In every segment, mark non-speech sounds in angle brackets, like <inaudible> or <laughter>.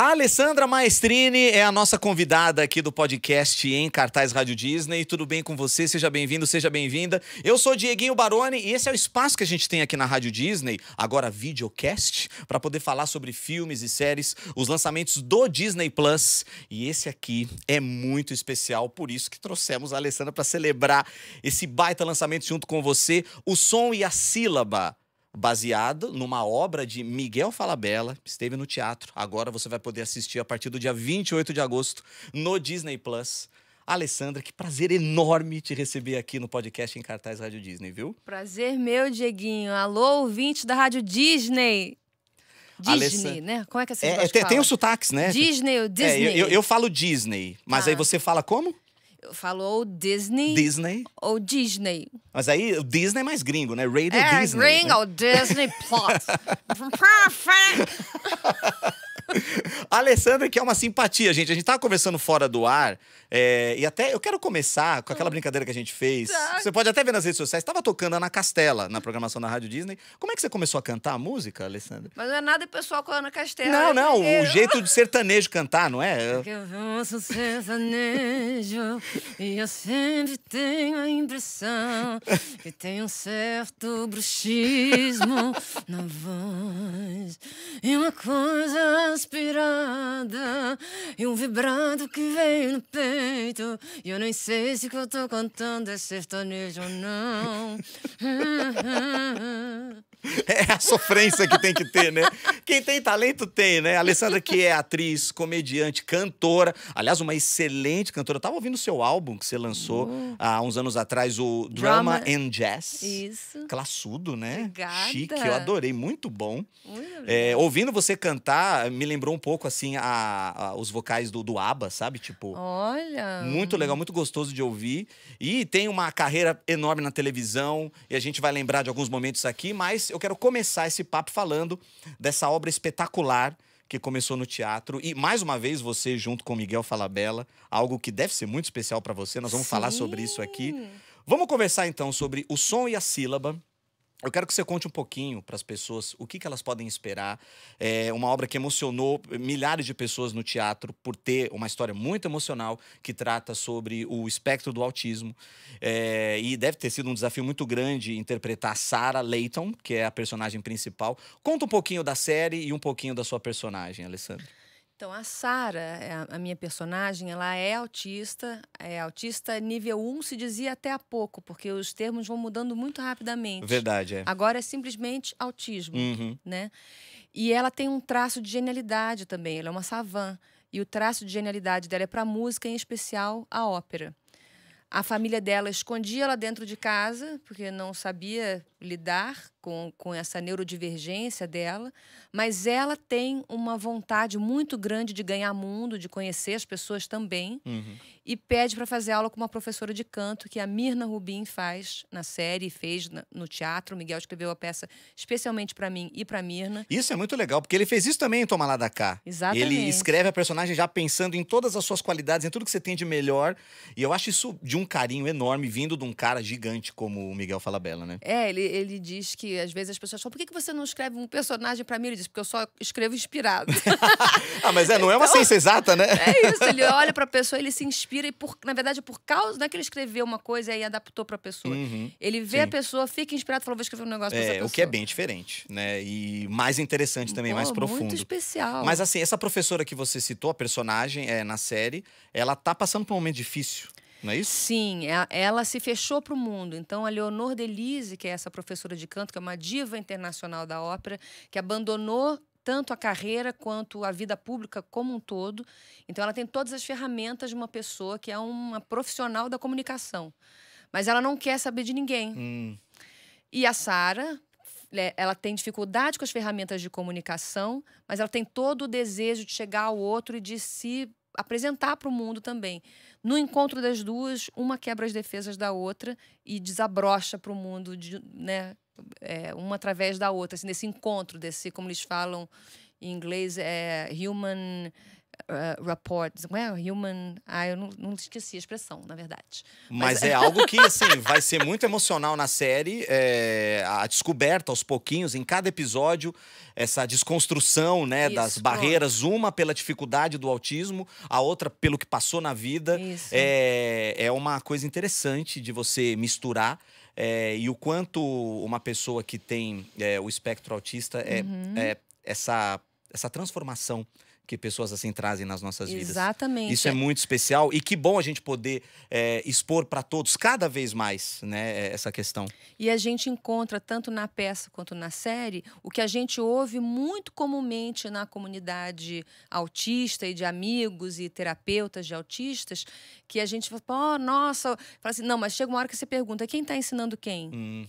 A Alessandra Maestrini é a nossa convidada aqui do podcast em Cartaz Rádio Disney. Tudo bem com você? Seja bem-vindo, seja bem-vinda. Eu sou Dieguinho Baroni e esse é o espaço que a gente tem aqui na Rádio Disney, agora videocast, para poder falar sobre filmes e séries, os lançamentos do Disney Plus. E esse aqui é muito especial, por isso que trouxemos a Alessandra para celebrar esse baita lançamento junto com você, o som e a sílaba baseado numa obra de Miguel Falabella, esteve no teatro. Agora você vai poder assistir a partir do dia 28 de agosto no Disney Plus. Alessandra, que prazer enorme te receber aqui no podcast em cartaz Rádio Disney, viu? Prazer meu, Dieguinho. Alô, ouvinte da Rádio Disney. Disney, né? Como é que é assim? É, tem, tem sotaque, sotaques, né? Disney o Disney? É, eu, eu, eu, falo Disney, mas ah. aí você fala como? Falou Disney. Disney. Ou Disney. Mas aí o Disney é mais gringo, né? Radio é, Disney. É, gringo, né? Disney Plus. <laughs> Perfect! Alessandra, que é uma simpatia, gente. A gente tava conversando fora do ar é, e até eu quero começar com aquela brincadeira que a gente fez. Tá. Você pode até ver nas redes sociais. Estava tocando Ana Castela na programação da Rádio Disney. Como é que você começou a cantar a música, Alessandra? Mas não é nada pessoal com a Ana Castela. Não, é não. Eu... O jeito de sertanejo cantar, não é? é eu... eu sou sertanejo e eu sempre tenho a impressão que tem um certo bruxismo na voz e uma coisa aspirada e um vibrado que vem no peito jeito. E eu nem sei se o que eu tô cantando é sertanejo ou não. <laughs> <laughs> É a sofrência que tem que ter, né? Quem tem talento tem, né? A Alessandra, que é atriz, comediante, cantora, aliás, uma excelente cantora. Eu tava ouvindo o seu álbum que você lançou uh. há uns anos atrás, o Drama, Drama, and Jazz. Isso. Classudo, né? Obrigada. Chique, eu adorei, muito bom. Muito é, ouvindo você cantar, me lembrou um pouco assim a, a, os vocais do, do ABBA, sabe? Tipo. Olha. Muito legal, muito gostoso de ouvir. E tem uma carreira enorme na televisão, e a gente vai lembrar de alguns momentos aqui, mas eu quero começar esse papo falando dessa obra espetacular que começou no teatro e mais uma vez você junto com Miguel Falabella, algo que deve ser muito especial para você. Nós vamos Sim. falar sobre isso aqui. Vamos conversar então sobre o som e a sílaba, eu quero que você conte um pouquinho para as pessoas o que, que, elas podem esperar. É uma obra que emocionou milhares de pessoas no teatro por ter uma história muito emocional que trata sobre o espectro do autismo. É, e deve ter sido um desafio muito grande interpretar Sarah Layton, que é a personagem principal. Conta um pouquinho da série e um pouquinho da sua personagem, Alessandro. Então, a Sara, é a minha personagem, ela é autista, é autista nível 1, se dizia até há pouco, porque os termos vão mudando muito rapidamente. Verdade, é. Agora é simplesmente autismo, uhum. né? E ela tem um traço de genialidade também, ela é uma savã. E o traço de genialidade dela é para música, em especial a ópera. A família dela escondia ela dentro de casa, porque não sabia lidar com, com essa neurodivergência dela, mas ela tem uma vontade muito grande de ganhar mundo, de conhecer as pessoas também, uhum. e pede para fazer aula com uma professora de canto que a Mirna Rubin faz na série, fez na, no teatro. O Miguel escreveu a peça especialmente para mim e para Mirna. Isso é muito legal, porque ele fez isso também em Toma Lá da Cá. Exatamente. Ele escreve a personagem já pensando em todas as suas qualidades, em tudo que você tem de melhor, e eu acho isso de um carinho enorme vindo de um cara gigante como o Miguel Falabella, né? É, ele ele diz que às vezes as pessoas falam: por que, você não escreve um personagem para mim? Ele diz: porque eu só escrevo inspirado. <laughs> ah, mas é, não é uma então, ciência exata, né? é isso, ele olha para a pessoa, ele se inspira e, por, na verdade, por causa. Não é que ele escreveu uma coisa e aí adaptou para a pessoa. Uhum, ele vê sim. a pessoa, fica inspirado e fala: vou escrever um negócio é, pra essa pessoa. É, o que é bem diferente, né? E mais interessante também, Pô, mais profundo. Muito especial. Mas assim, essa professora que você citou, a personagem é, na série, ela tá passando por um momento difícil não é isso? Sim, é ela se fechou para o mundo. Então, a Leonor Delise, que é essa professora de canto, que é uma diva internacional da ópera, que abandonou tanto a carreira quanto a vida pública como um todo. Então, ela tem todas as ferramentas de uma pessoa que é uma profissional da comunicação. Mas ela não quer saber de ninguém. Hum. E a Sara, é, ela tem dificuldade com as ferramentas de comunicação, mas ela tem todo o desejo de chegar ao outro e de se apresentar para o mundo também. No encontro das duas, uma quebra as defesas da outra e desabrocha para o mundo, de, né? É, uma através da outra, assim, nesse encontro, desse, como eles falam em inglês, é human uh, eh, rapport, não é? Human. Ah, eu não, não, esqueci a expressão, na verdade. Mas, Mas é algo que, assim, <laughs> vai ser muito emocional na série. É, a descoberta aos pouquinhos, em cada episódio, essa desconstrução né, Isso, das barreiras, uma pela dificuldade do autismo, a outra pelo que passou na vida. Isso. É, é uma coisa interessante de você misturar. É, e o quanto uma pessoa que tem é, o espectro autista é, uhum. é essa, essa transformação que pessoas assim trazem nas nossas vidas. Exatamente. Isso é muito especial e que bom a gente poder é, expor para todos cada vez mais né, é, essa questão. E a gente encontra, tanto na peça quanto na série, o que a gente ouve muito comumente na comunidade autista e de amigos e terapeutas de autistas, que a gente fala, oh, nossa, fala assim, não, mas chega uma hora que você pergunta, quem está ensinando quem? Hum,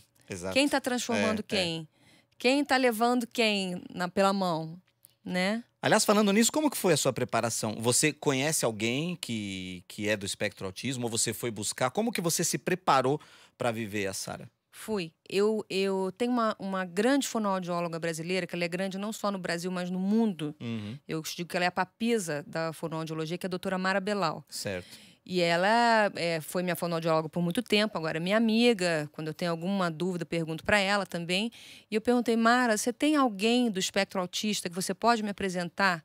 quem está transformando é, quem? É. Quem está levando quem na, pela mão? né? Aliás, falando nisso, como que foi a sua preparação? Você conhece alguém que, que é do espectro autismo ou você foi buscar? Como que você se preparou para viver a Sara? Fui. Eu, eu tenho uma, uma grande fonoaudióloga brasileira, que ela é grande não só no Brasil, mas no mundo. Uhum. Eu digo que ela é a papisa da fonoaudiologia, que é a doutora Mara Belal. Certo. E ela é, foi minha fonoaudióloga por muito tempo, agora é minha amiga. Quando eu tenho alguma dúvida, pergunto para ela também. E eu perguntei, Mara, você tem alguém do espectro autista que você pode me apresentar?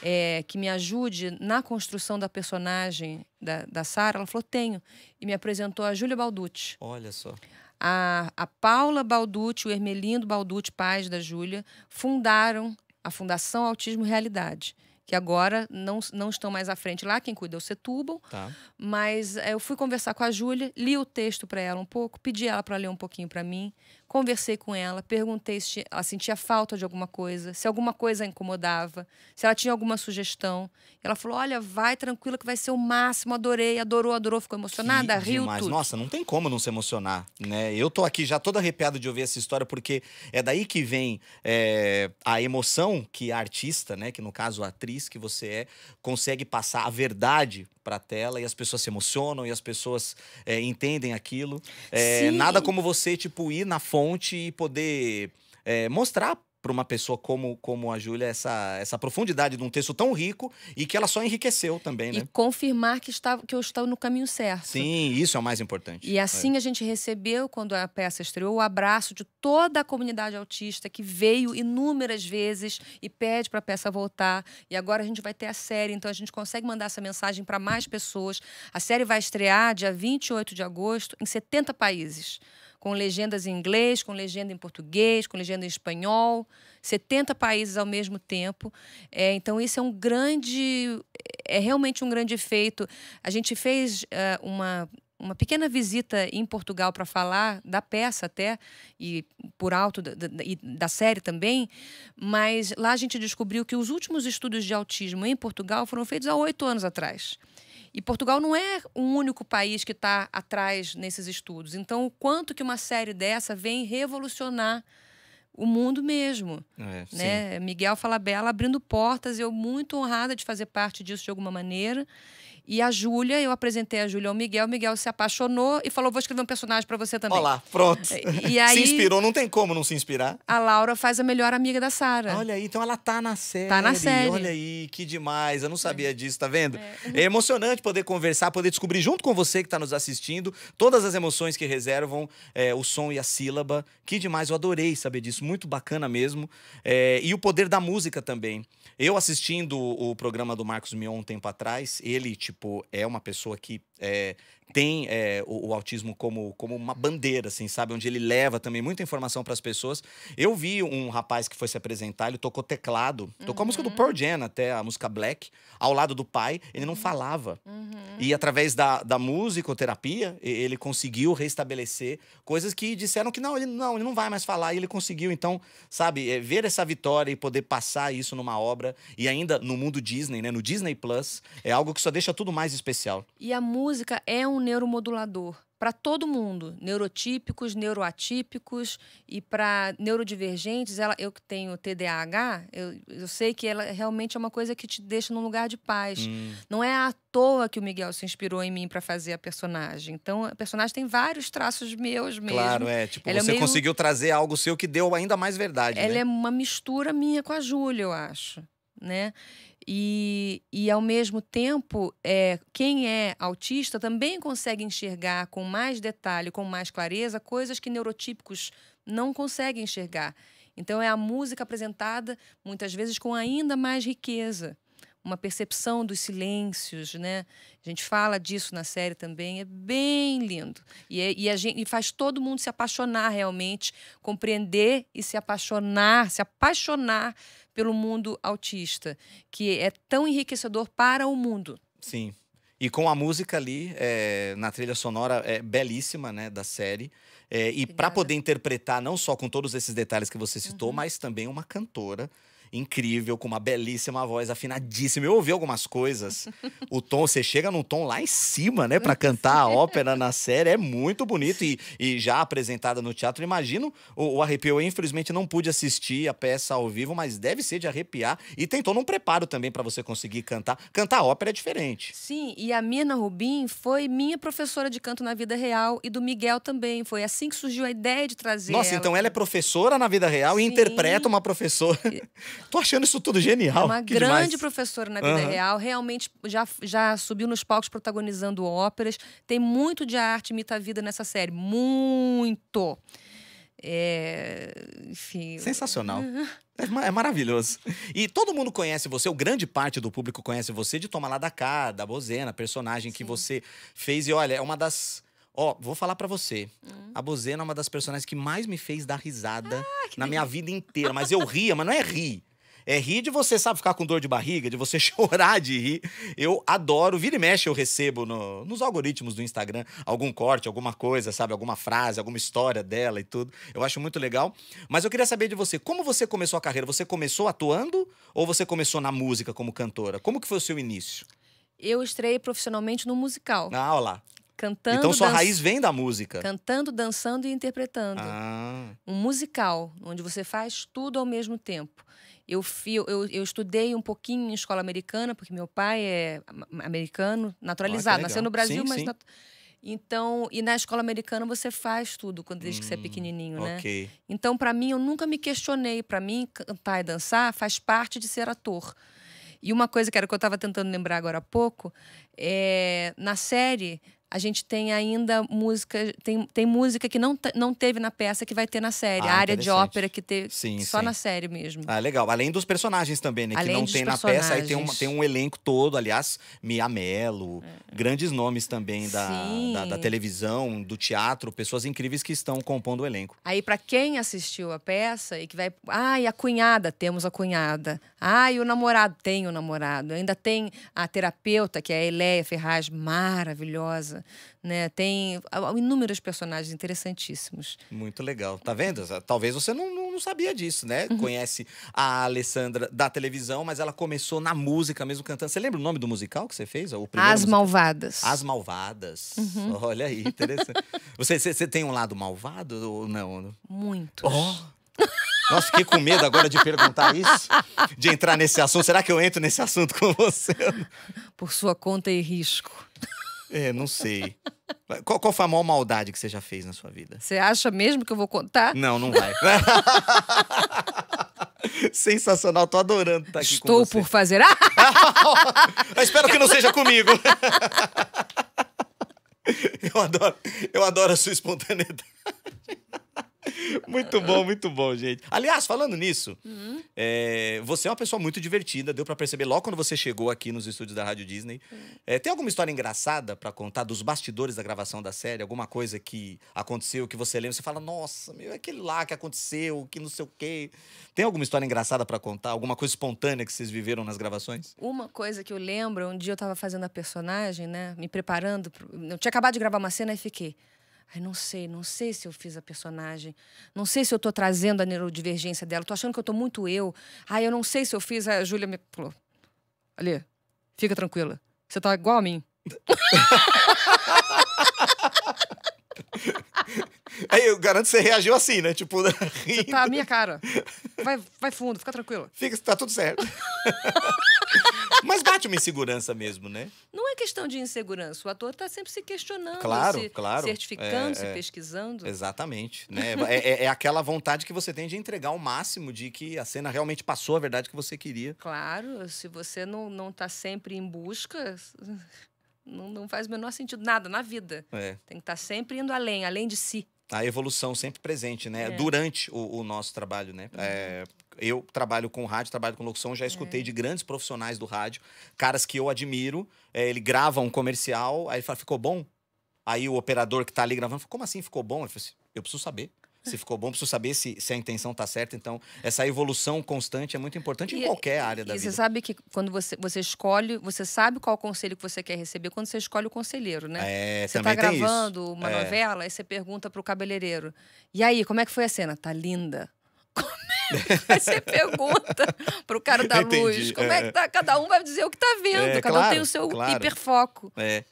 É, que me ajude na construção da personagem da, da Sara? Ela falou, tenho. E me apresentou a Júlia Balducci. Olha só. A, a Paula Balducci, o Hermelindo Balducci, pais da Júlia, fundaram a Fundação Autismo Realidade que agora não, não estão mais à frente lá, quem cuida é o Setúbal. Tá. Mas é, eu fui conversar com a Júlia, li o texto para ela um pouco, pedi ela para ler um pouquinho para mim, conversei com ela, perguntei se ela sentia falta de alguma coisa, se alguma coisa a incomodava, se ela tinha alguma sugestão. Ela falou: Olha, vai tranquila que vai ser o máximo, adorei, adorou, adorou, ficou emocionada, que riu. Nossa, não tem como não se emocionar, né? Eu tô aqui já todo arrepiado de ouvir essa história, porque é daí que vem é, a emoção que a artista, né, que no caso a atriz que você é, consegue passar a verdade pra tela e as pessoas se emocionam e as pessoas é, entendem aquilo. É, nada como você, tipo, ir na fonte fonte e poder é, mostrar para uma pessoa como, como a Júlia essa, essa profundidade de um texto tão rico e que ela só enriqueceu também, né? E confirmar que, estava, que eu estou no caminho certo. Sim, isso é o mais importante. E assim é. a gente recebeu, quando a peça estreou, o abraço de toda a comunidade autista que veio inúmeras vezes e pede para a peça voltar. E agora a gente vai ter a série, então a gente consegue mandar essa mensagem para mais pessoas. A série vai estrear dia 28 de agosto em 70 países com legendas em inglês, com legenda em português, com legenda em espanhol, 70 países ao mesmo tempo. É, então, isso é um grande. É realmente um grande efeito. A gente fez uh, uma uma pequena visita em Portugal para falar da peça até e por alto da, da, da, série também, mas lá a gente descobriu que os últimos estudos de autismo em Portugal foram feitos há oito anos atrás. E Portugal não é o único país que está atrás nesses estudos. Então, o quanto que uma série dessa vem revolucionar o mundo mesmo. É, né? Miguel Miguel Falabella abrindo portas, eu muito honrada de fazer parte disso de alguma maneira. E a Júlia, eu apresentei a Júlia ao Miguel, o Miguel se apaixonou e falou: vou escrever um personagem para você também. Olá, pronto. E, e aí, se inspirou, não tem como não se inspirar. A Laura faz a melhor amiga da Sara. Olha aí, então ela tá na série. Tá na série. Olha aí, que demais. Eu não sabia é. disso, tá vendo? É. é. emocionante poder conversar, poder descobrir junto com você que tá nos assistindo todas as emoções que reservam é, o som e a sílaba. Que demais, eu adorei saber disso, muito bacana mesmo. É, e o poder da música também. Eu assistindo o programa do Marcos Mion um tempo atrás, ele, tipo, tipo, é uma pessoa que é, tem é, o, o, autismo como, como uma bandeira, assim, sabe? Onde ele leva também muita informação para as pessoas. Eu vi um rapaz que foi se apresentar, ele tocou teclado, uhum. tocou a música do uhum. Pearl Jam até, a música Black, ao lado do pai, ele não uhum. falava. Uhum. E através da, da musicoterapia, ele conseguiu restabelecer coisas que disseram que não, ele não, ele não vai mais falar, e ele conseguiu. Então, sabe, é, ver essa vitória e poder passar isso numa obra, e ainda no mundo Disney, né? No Disney Plus, é algo que só deixa tudo mais especial. E a música música é um neuromodulador para todo mundo, neurotípicos, neuroatípicos e para neurodivergentes. Ela, eu que tenho TDAH, eu, eu, sei que ela realmente é uma coisa que te deixa num lugar de paz. Hum. Não é à toa que o Miguel se inspirou em mim para fazer a personagem. Então, a personagem tem vários traços meus mesmo. Claro, é. Tipo, ela é você é meio... conseguiu trazer algo seu que deu ainda mais verdade. Ela né? é uma mistura minha com a Júlia, eu acho. Né? E, e ao mesmo tempo, é, quem é autista também consegue enxergar com mais detalhe, com mais clareza, coisas que neurotípicos não conseguem enxergar. Então, é a música apresentada muitas vezes com ainda mais riqueza, uma percepção dos silêncios, né? A gente fala disso na série também, é bem lindo. E, é, e, gente, e faz todo mundo se apaixonar realmente, compreender e se apaixonar, se apaixonar pelo mundo autista, que é tão enriquecedor para o mundo. Sim. E com a música ali, é, na trilha sonora é, belíssima né, da série. É, e para poder interpretar, não só com todos esses detalhes que você citou, uhum. mas também uma cantora incrível, com uma belíssima voz, afinadíssima. Eu ouvi algumas coisas. O tom, você chega num tom lá em cima, né, para cantar a ópera na série, é muito bonito. E, e já apresentada no teatro, imagino o, o arrepio. Eu, infelizmente, não pude assistir a peça ao vivo, mas deve ser de arrepiar. E tem todo um preparo também para você conseguir cantar. Cantar ópera é diferente. Sim, e a Mirna Rubim foi minha professora de canto na vida real e do Miguel também. Foi assim que surgiu a ideia de trazer. Nossa, ela. então ela é professora na vida real Sim. e interpreta uma professora. Tô achando isso tudo genial. É uma que grande demais. professora na vida uhum. real, realmente já, já subiu nos palcos protagonizando óperas. Tem muito de arte imita a vida nessa série. Muito! É, enfim. Sensacional. <laughs> É, é, maravilhoso. E todo mundo conhece você, ou grande parte do público conhece você de Toma Lá da Cá, da Bozena, personagem Sim. que você fez. E olha, é uma das. Ó, vou falar para você. Hum. A Bozena é uma das personagens que mais me fez dar risada ah, na minha vida inteira. Mas eu ria, mas não é rir. É rir de você, sabe, ficar com dor de barriga, de você <laughs> chorar de rir. Eu adoro. Vira e mexe, eu recebo no, nos algoritmos do Instagram algum corte, alguma coisa, sabe? Alguma frase, alguma história dela e tudo. Eu acho muito legal. Mas eu queria saber de você, como você começou a carreira? Você começou atuando ou você começou na música como cantora? Como que foi o seu início? Eu estrei profissionalmente no musical. Ah, olha lá. Cantando, então sua dan... raiz vem da música. Cantando, dançando e interpretando. Ah. Um musical, onde você faz tudo ao mesmo tempo. Eu, fui, eu, eu estudei um pouquinho em escola americana, porque meu pai é americano, naturalizado, ah, nasceu no Brasil, sim, mas. Sim. Nat... Então, e na escola americana você faz tudo quando desde hum, que você é hum, pequenininho, né? Então, para mim, eu nunca me questionei. Para mim, cantar e dançar faz parte de ser ator. E uma coisa que era que eu estava tentando lembrar agora há pouco, é, na série, a gente tem ainda música, tem, tem música que não, não teve na peça que vai ter na série. Ah, a área de ópera que teve sim, só sim. na série mesmo. Ah, legal. Além dos personagens também, né? Além que não tem na peça, aí tem um, tem um elenco todo, aliás, Mia Mello, é. grandes nomes também da, da, da, televisão, do teatro, pessoas incríveis que estão compondo o elenco. Aí, para quem assistiu a peça e que vai. Ai, ah, a cunhada, temos a cunhada. Ai, ah, o namorado, tem o namorado. Ainda tem a terapeuta, que é a Eleia Ferraz, maravilhosa né? Tem ah, ah, inúmeros personagens interessantíssimos. Muito legal. Tá vendo? Talvez você não, não sabia disso, né? Uhum. Conhece a Alessandra da televisão, mas ela começou na música mesmo cantando. Você lembra o nome do musical que você fez? O primeiro As musical? Malvadas. As Malvadas. Uhum. Olha aí, interessante. <laughs> você, você, você, tem um lado malvado ou não? Muitos. Oh. Nossa, fiquei com medo agora de perguntar isso, de entrar nesse assunto. Será que eu entro nesse assunto com você? Por sua conta e risco. É, não sei. Qual, qual foi a maior maldade que você já fez na sua vida? Você acha mesmo que eu vou contar? Não, não vai. <laughs> Sensacional, tô adorando estar tá aqui Estou com você. Estou por fazer. Ah! <laughs> Espero que não seja comigo. <laughs> eu adoro, eu adoro a sua espontaneidade muito bom, muito bom, gente. Aliás, falando nisso, uhum. é, você é uma pessoa muito divertida, deu para perceber logo quando você chegou aqui nos estúdios da Rádio Disney. Uhum. É, tem alguma história engraçada para contar dos bastidores da gravação da série? Alguma coisa que aconteceu que você lembra? Você fala, nossa, meu, é aquele lá que aconteceu, que não sei o quê. Tem alguma história engraçada para contar? Alguma coisa espontânea que vocês viveram nas gravações? Uma coisa que eu lembro, um dia eu tava fazendo a personagem, né? Me preparando. Pro... Eu tinha acabado de gravar uma cena e fiquei. Ai, não sei, não sei se eu fiz a personagem. Não sei se eu estou trazendo a neurodivergência dela. Estou achando que eu estou muito eu. Ai, eu não sei se eu fiz. A Júlia me falou: Ali, fica tranquila. Você está igual a mim. <laughs> Aí eu garanto que você reagiu assim, né? Tipo, rindo. <laughs> Você tá a minha cara. Vai, vai fundo, fica tranquila. Fica, tá tudo certo. <laughs> Mas bate uma insegurança mesmo, né? Não é questão de insegurança. O ator está sempre se questionando, claro, se claro. certificando, é, se é, pesquisando. Exatamente. Né? <laughs> É, é, é, aquela vontade que você tem de entregar o máximo de que a cena realmente passou a verdade que você queria. Claro, se você não está sempre em busca. <laughs> Não, não faz o menor sentido nada na vida. É. Tem que estar tá sempre indo além, além de si a evolução sempre presente, né? É. Durante o, o, nosso trabalho, né? Uhum. É, eu trabalho com rádio, trabalho com locução, já escutei é. de grandes profissionais do rádio, caras que eu admiro. É, ele grava um comercial, aí ele fala, ficou bom? Aí o operador que tá ali gravando, fala, como assim ficou bom? Eu falou assim, eu preciso saber. Se ficou bom, preciso saber se, se a intenção tá certa. Então, essa evolução constante é muito importante e, em qualquer área da vida. E você sabe que quando você, você escolhe, você sabe qual conselho que você quer receber quando você escolhe o conselheiro, né? É, você tá também tá gravando uma é. novela, aí você pergunta pro cabeleireiro. E aí, como é que foi a cena? Tá linda. <laughs> Como vai <laughs> você pergunta pro cara da Entendi, luz como é. é. que tá. Cada um vai dizer o que tá vendo, é, cada claro, um tem o seu claro. hiperfoco. É.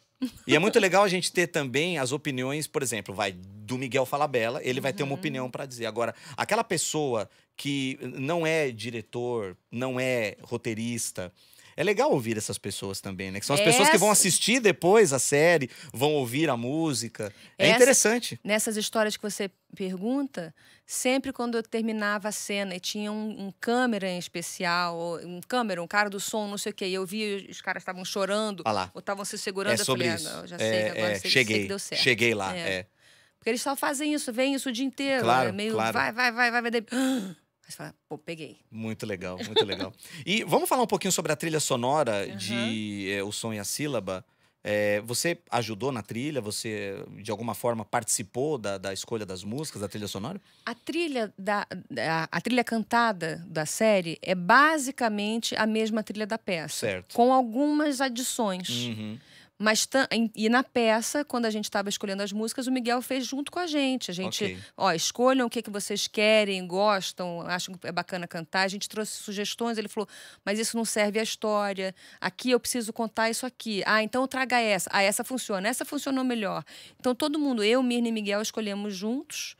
E é muito legal a gente ter também as opiniões, por exemplo, vai do Miguel Falabella, ele vai ter uma uhum. opinião para dizer. Agora, aquela pessoa que não é diretor, não é roteirista, é legal ouvir essas pessoas também, né? Que são as Essa... pessoas que vão assistir depois a série, vão ouvir a música. É Essa... interessante. Nessas histórias que você pergunta, sempre quando eu terminava a cena e tinha um, um câmera em especial, um câmera, um cara do som, não sei o quê, e eu via os caras estavam chorando ah ou estavam se segurando, é eu sobre falei, isso. Ah, já sei, é, agora é, sei, cheguei, sei que deu certo. Cheguei lá, é. Porque eles só fazem isso, vem isso o dia inteiro, claro, né? meio claro. vai, vai, vai, vai, vai você fala, pô, peguei. Muito legal, muito legal. <laughs> E vamos falar um pouquinho sobre a trilha sonora uhum. de é, O Som e a Sílaba. É, você ajudou na trilha? Você, de alguma forma, participou da, da escolha das músicas, da trilha sonora? A trilha, da, a trilha cantada da série é basicamente a mesma trilha da peça. Certo. Com algumas adições. Uhum. Mas e na peça, quando a gente estava escolhendo as músicas, o Miguel fez junto com a gente. A gente, okay. ó, escolham o que, que vocês querem, gostam, acham que é bacana cantar. A gente trouxe sugestões, ele falou, mas isso não serve à história. Aqui eu preciso contar isso aqui. Ah, então traga essa. Ah, essa funciona, essa funcionou melhor. Então todo mundo, eu, Mirna e Miguel, escolhemos juntos.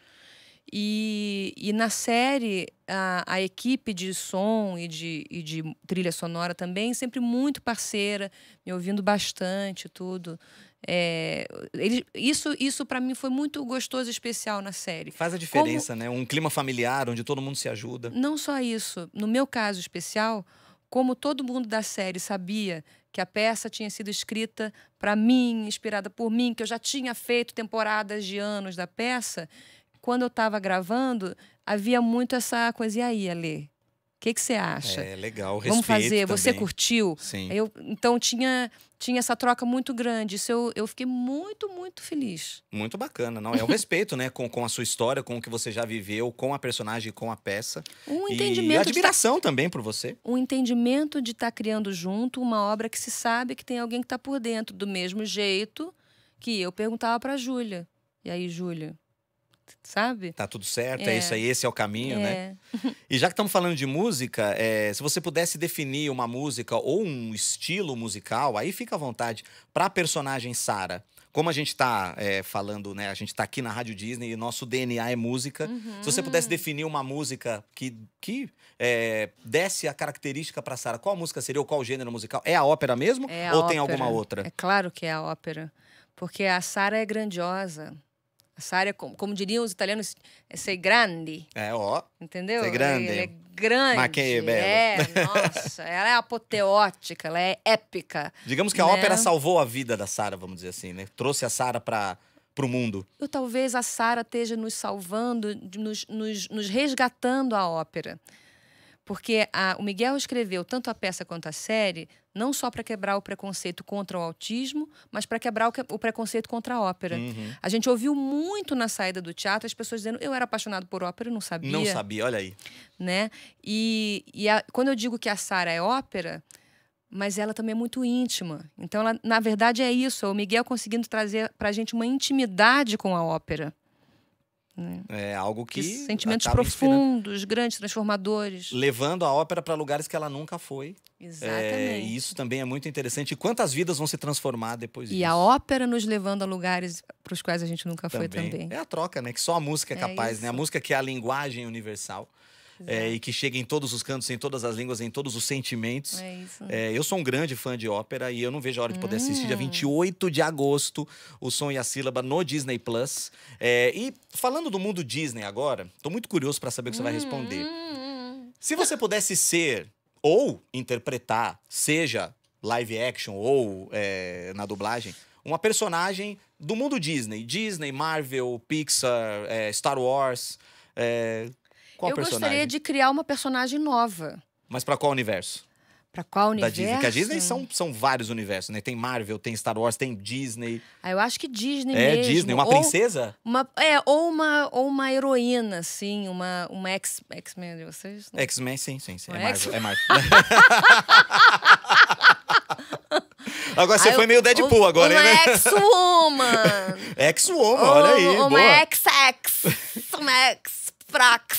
E, e na série, a, a, equipe de som e de, e de trilha sonora também, sempre muito parceira, me ouvindo bastante tudo. É, ele, isso isso para mim foi muito gostoso e especial na série. Faz a diferença, como, né? Um clima familiar onde todo mundo se ajuda. Não só isso. No meu caso especial, como todo mundo da série sabia que a peça tinha sido escrita para mim, inspirada por mim, que eu já tinha feito temporadas de anos da peça, quando eu estava gravando, havia muito essa coisa, e aí, Alê? O que, você acha? É legal, respeito Vamos fazer, também. você curtiu? Sim. Eu, então tinha, tinha essa troca muito grande. Isso eu, eu fiquei muito, muito feliz. Muito bacana, não? É o <laughs> respeito, né? Com, com a sua história, com o que você já viveu, com a personagem, com a peça. Um entendimento. E admiração tá... também por você. Um entendimento de estar tá criando junto uma obra que se sabe que tem alguém que está por dentro, do mesmo jeito que eu perguntava para Júlia. E aí, Júlia, sabe? Tá tudo certo, é, é isso aí, esse é o caminho, né? é. né? E já que estamos falando de música, é, se você pudesse definir uma música ou um estilo musical, aí fica à vontade, para a personagem Sara. Como a gente está é, falando, né? A gente está aqui na Rádio Disney e nosso DNA é música. Uhum. Se você pudesse uhum. definir uma música que, que é, desse a característica para Sara, qual música seria ou qual gênero musical? É a ópera mesmo? É a ou ópera. tem alguma outra? É claro que é a ópera. Porque a Sara é grandiosa. Essa área, como, como diriam os italianos, é eh, grande. É, ó. Entendeu? É grande. Ela é grande. Mas É, <laughs> nossa. Ela é apoteótica, ela é épica. Digamos que né? a ópera né? salvou a vida da Sara, vamos dizer assim, né? Trouxe a Sara para o mundo. Eu, talvez a Sara esteja nos salvando, nos, nos, nos resgatando a ópera. Porque a, o Miguel escreveu tanto a peça quanto a série não só para quebrar o preconceito contra o autismo, mas para quebrar o, que, o, preconceito contra a ópera. Uhum. A gente ouviu muito na saída do teatro as pessoas dizendo eu era apaixonado por ópera e não sabia. Não sabia, olha aí. Né? E, e a, quando eu digo que a Sara é ópera, mas ela também é muito íntima. Então, ela, na verdade, é isso. É o Miguel conseguindo trazer para a gente uma intimidade com a ópera. Né? É algo que. que sentimentos profundos, inspirando. grandes, transformadores. Levando a ópera para lugares que ela nunca foi. Exatamente. É, e isso também é muito interessante. E quantas vidas vão se transformar depois e disso? E a ópera nos levando a lugares para os quais a gente nunca também. foi também. É a troca, né? Que só a música é, é capaz, é né? A música que é a linguagem universal. É, é, e que chega em todos os cantos, em todas as línguas, em todos os sentimentos. É isso. É, eu sou um grande fã de ópera e eu não vejo a hora de poder hum. assistir dia 28 hum. de agosto o som e a sílaba no Disney Plus. É, e falando do mundo Disney agora, estou muito curioso para saber o que você hum. vai responder. Hum. Se você pudesse ser ou interpretar, seja live action ou é, na dublagem, uma personagem do mundo Disney, Disney, Marvel, Pixar, é, Star Wars. É, qual eu personagem? gostaria de criar uma personagem nova. Mas para qual universo? Pra qual universo? Disney. Porque a Disney são, são vários universos, né? Tem Marvel, tem Star Wars, tem Disney. Ah, eu acho que Disney é, mesmo. É, Disney. Uma ou, princesa? Uma, é, ou uma, ou uma heroína, assim. Uma, uma ex, X-Men de vocês? X-Men, sim, sim. sim. É, Marvel, é Marvel. <laughs> Agora você ah, foi meio Deadpool agora, uma né? Ex-Woman! ex-Woman, <laughs> olha aí, uma boa. x ex-ex. Uma ex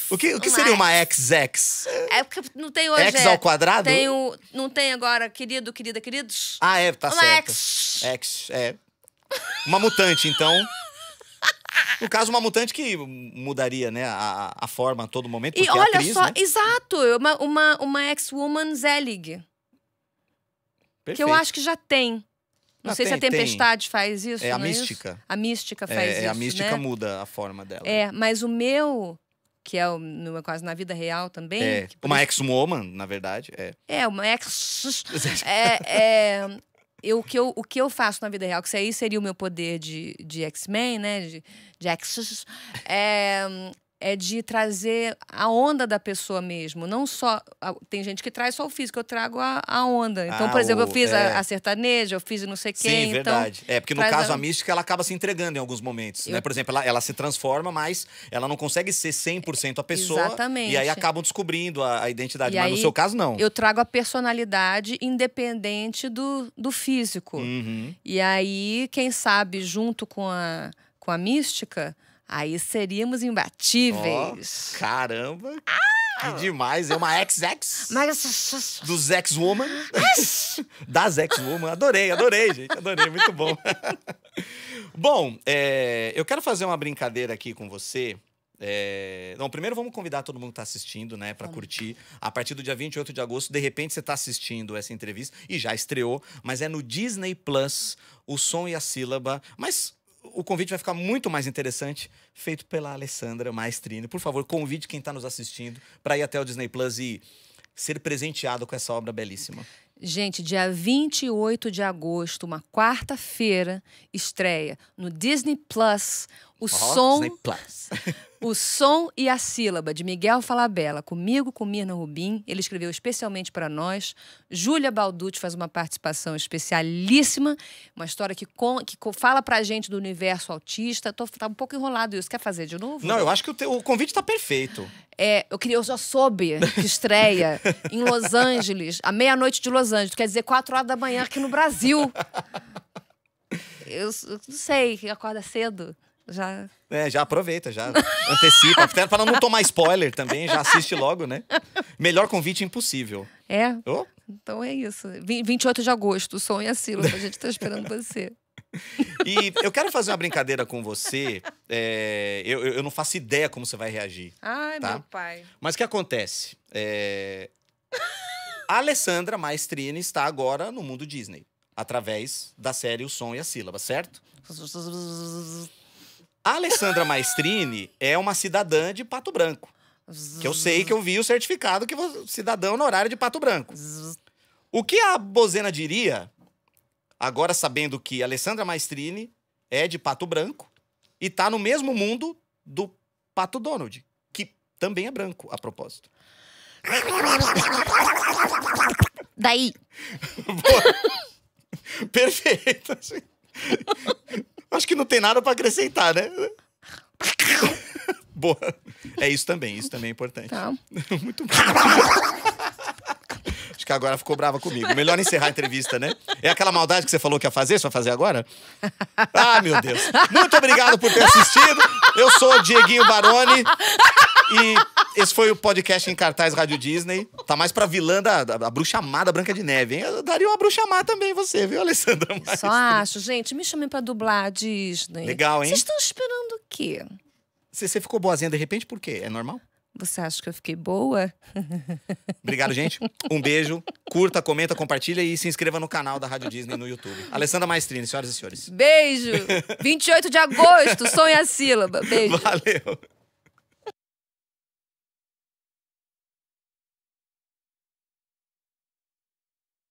o que, o que seria uma ex-ex? É porque não tem hoje. Ex é, ao quadrado? Tem o, não tem agora querido, querida, queridos? Ah, é, tá uma certo. Ex. Ex, é. Uma mutante, então. No caso, uma mutante que mudaria né, a, a forma a todo momento. E é olha só, né? exato, é uma, uma, uma ex-woman Zelig. Perfeito. Que eu acho que já tem. Não ah, sei tem, se a Tempestade tem. faz isso. É a mística. É a mística faz é, isso. A mística né? muda a forma dela. É, mas o meu que é no quase na vida real também. É, uma ex-woman, na verdade. É, é uma ex. <laughs> é, é, eu, o, que eu, o que eu faço na vida real, que isso aí seria o meu poder de, de X-Men, né? De, de X. É, é de trazer a onda da pessoa mesmo. Não só. tem gente que traz só o físico, eu trago a, a onda. Então, ah, por exemplo, o, eu fiz é... a, a, sertaneja, eu fiz não sei quem. Sim, então verdade. Então, é, porque no caso a... a... mística ela acaba se entregando em alguns momentos. Né? Eu... Né? Por exemplo, ela, ela, se transforma, mas ela não consegue ser 100% a pessoa. Exatamente. E aí acabam descobrindo a, a identidade. E mas aí, no seu caso, não. Eu trago a personalidade independente do, do físico. Uhum. E aí, quem sabe, junto com a, com a mística Aí seríamos imbatíveis. Oh, caramba! Ah! Que demais! É uma ex-ex Mas... dos ex-woman. <laughs> das ex-woman. Adorei, adorei, gente. Adorei, muito bom. <laughs> bom, é, eu quero fazer uma brincadeira aqui com você. É... Não, primeiro vamos convidar todo mundo que está assistindo, né, para curtir. A partir do dia 28 de agosto, de repente você está assistindo essa entrevista e já estreou, mas é no Disney Plus, o som e a sílaba. Mas o convite vai ficar muito mais interessante, feito pela Alessandra Maestrini. Por favor, convide quem está nos assistindo para ir até o Disney Plus e ser presenteado com essa obra belíssima. Gente, dia 28 de agosto, uma quarta-feira, estreia no Disney Plus o som, <laughs> o som e a sílaba de Miguel Falabella, comigo, com Mirna Rubim. Ele escreveu especialmente para nós. Júlia Balducci faz uma participação especialíssima, uma história que, com, que fala pra gente do universo autista. Tô, tá um pouco enrolado isso. Quer fazer de novo? Não, eu acho que o, o convite tá perfeito. É, eu, queria, eu já soube que estreia <laughs> em Los Angeles, à meia-noite de Los Angeles, quer dizer, quatro horas da manhã aqui no Brasil. <laughs> Eu, eu não sei, acorda cedo já. É, já aproveita, já antecipa. Até para não tomar spoiler também, já assiste logo, né? Melhor convite impossível. É. Oh? Então é isso. 28 de agosto, som e é a sílaba. A gente está esperando você. e eu quero fazer uma brincadeira com você. É, eu, eu não faço ideia como você vai reagir. Ai, tá? meu pai. Mas o que acontece? É... a Alessandra Maestrini está agora no mundo Disney, através da série O Som e a Sílaba, certo? A Alessandra Maestrini é uma cidadã de Pato Branco. Que eu sei que eu vi o certificado que você cidadão honorário de Pato Branco. O que a Bozena diria, agora sabendo que Alessandra Maestrini é de Pato Branco e tá no mesmo mundo do Pato Donald, que também é branco, a propósito. Daí. <laughs> Perfeito. Assim. Acho que não tem nada para acrescentar, né? Boa. É isso também, isso também é importante. Tá. <laughs> Muito bom. Acho que agora ficou brava comigo. Melhor encerrar a entrevista, né? É aquela maldade que você falou que ia fazer, você vai fazer agora? Ah, meu Deus. Muito obrigado por ter assistido. Eu sou o Dieguinho Baroni e esse foi o podcast em cartaz Rádio Disney. Tá mais pra vilã da, da, da bruxa má da Branca de Neve, hein? Eu daria uma bruxa má também você, viu, Alessandra? Mas... Só acho, gente. Me chamem pra dublar a Disney. Legal, hein? Vocês estão esperando o quê? Você ficou boazinha de repente por quê? É normal? Você acha que eu fiquei boa? <laughs> Obrigado, gente. Um beijo. Curta, comenta, compartilha e se inscreva no canal da Rádio Disney no YouTube. Alessandra Maestrini, senhoras e senhores. Beijo! 28 de agosto, sonha a sílaba. Beijo. Valeu.